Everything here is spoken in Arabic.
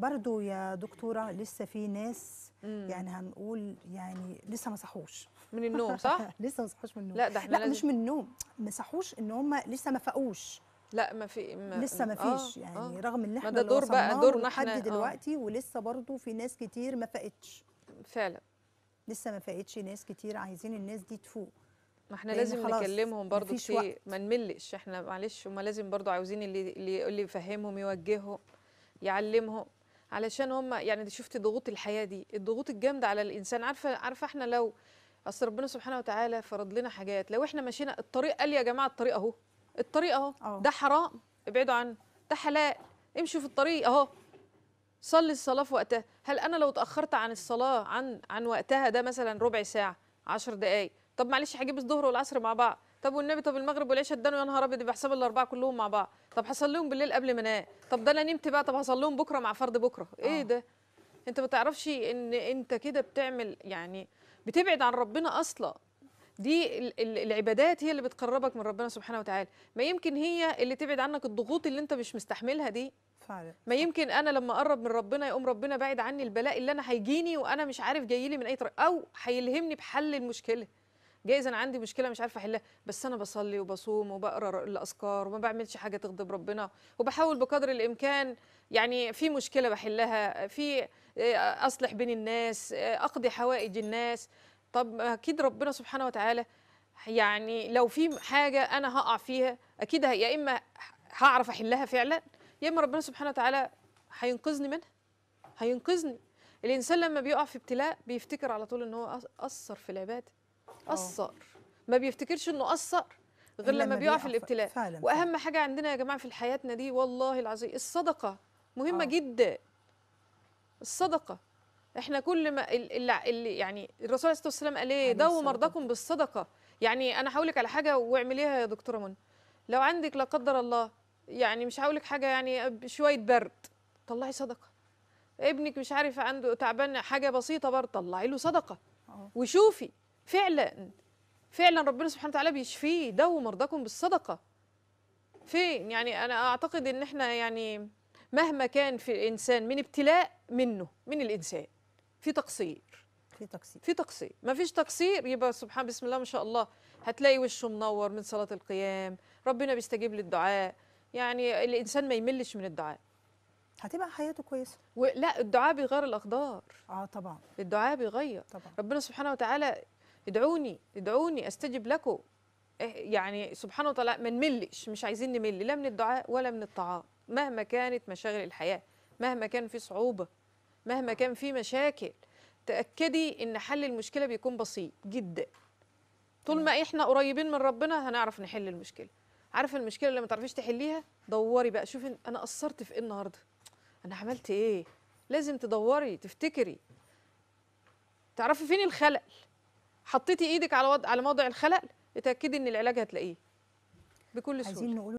برضو يا دكتورة لسه في ناس مم. يعني هنقول يعني لسه ما صحوش من النوم صح؟ لسه ما صحوش من النوم لا ده احنا لا لازم... مش من النوم ما صحوش ان هم لسه ما فاقوش لا ما في ما لسه ما آه، فيش آه يعني آه رغم ان احنا ما ده دور بقى دورنا احنا لحد آه. دلوقتي آه ولسه برضو في ناس كتير ما فاقتش فعلا لسه ما فاقتش ناس كتير عايزين الناس دي تفوق ما احنا لازم نكلمهم برضو في ما نملش احنا معلش هم لازم برضو عاوزين اللي اللي, اللي يفهمهم يوجههم يعلمهم علشان هم يعني شفتي ضغوط الحياه دي الضغوط الجامده على الانسان عارفه عارفه احنا لو اصل ربنا سبحانه وتعالى فرض لنا حاجات لو احنا مشينا الطريق قال يا جماعه الطريق اهو الطريق اهو أه. ده حرام ابعدوا عنه ده حلال امشوا في الطريق اهو صلي الصلاه في وقتها هل انا لو اتاخرت عن الصلاه عن عن وقتها ده مثلا ربع ساعه 10 دقائق طب معلش هجيب الظهر والعصر مع بعض طب والنبي طب المغرب والعشاء ادانوا يا نهار ابيض بحساب الاربعه كلهم مع بعض طب هصليهم بالليل قبل ما انام طب ده انا نمت بقى طب هصليهم بكره مع فرض بكره ايه آه. ده انت ما تعرفش ان انت كده بتعمل يعني بتبعد عن ربنا اصلا دي العبادات هي اللي بتقربك من ربنا سبحانه وتعالى ما يمكن هي اللي تبعد عنك الضغوط اللي انت مش مستحملها دي فعلا ما يمكن انا لما اقرب من ربنا يقوم ربنا بعد عني البلاء اللي انا هيجيني وانا مش عارف جاي لي من اي طريق او هيلهمني بحل المشكله جايز انا عندي مشكله مش عارفه احلها بس انا بصلي وبصوم وبقرا الاذكار وما بعملش حاجه تغضب ربنا وبحاول بقدر الامكان يعني في مشكله بحلها في آه، اصلح بين الناس آه، اقضي حوائج الناس طب اكيد ربنا سبحانه وتعالى يعني لو في حاجه انا هقع فيها اكيد يا اما هعرف احلها فعلا يا اما ربنا سبحانه وتعالى هينقذني منها هينقذني الانسان لما بيقع في ابتلاء بيفتكر على طول ان هو قصر في العباده قصر ما بيفتكرش انه قصر غير لما, بيقع في الابتلاء فعلا. واهم حاجه عندنا يا جماعه في حياتنا دي والله العظيم الصدقه مهمه أوه. جدا الصدقه احنا كل ما اللي يعني الرسول عليه الصلاه والسلام قال ايه دو مرضاكم بالصدقه يعني انا هقول لك على حاجه واعمليها يا دكتوره منى لو عندك لا قدر الله يعني مش هقول لك حاجه يعني شويه برد طلعي صدقه ابنك مش عارف عنده تعبان حاجه بسيطه برد طلعي له صدقه آه. وشوفي فعلا فعلا ربنا سبحانه وتعالى بيشفيه دوا مرضاكم بالصدقه فين يعني انا اعتقد ان احنا يعني مهما كان في الانسان من ابتلاء منه من الانسان في تقصير في تقصير في تقصير ما فيش تقصير يبقى سبحان بسم الله ما شاء الله هتلاقي وشه منور من صلاه القيام ربنا بيستجيب للدعاء يعني الانسان ما يملش من الدعاء هتبقى حياته كويسه لا الدعاء بيغير الاقدار اه طبعا الدعاء بيغير طبعا ربنا سبحانه وتعالى ادعوني ادعوني استجب لكم إيه، يعني سبحانه وتعالى ما نملش مش عايزين نمل لا من الدعاء ولا من الطعام مهما كانت مشاغل الحياة مهما كان في صعوبة مهما كان في مشاكل تأكدي إن حل المشكلة بيكون بسيط جدا طول ما إحنا قريبين من ربنا هنعرف نحل المشكلة عارفه المشكله اللي ما تعرفيش تحليها دوري بقى شوفي انا قصرت في ايه النهارده انا عملت ايه لازم تدوري تفتكري تعرفي فين الخلل حطيتي ايدك على وضع على موضع الخلل اتاكدي ان العلاج هتلاقيه بكل سهوله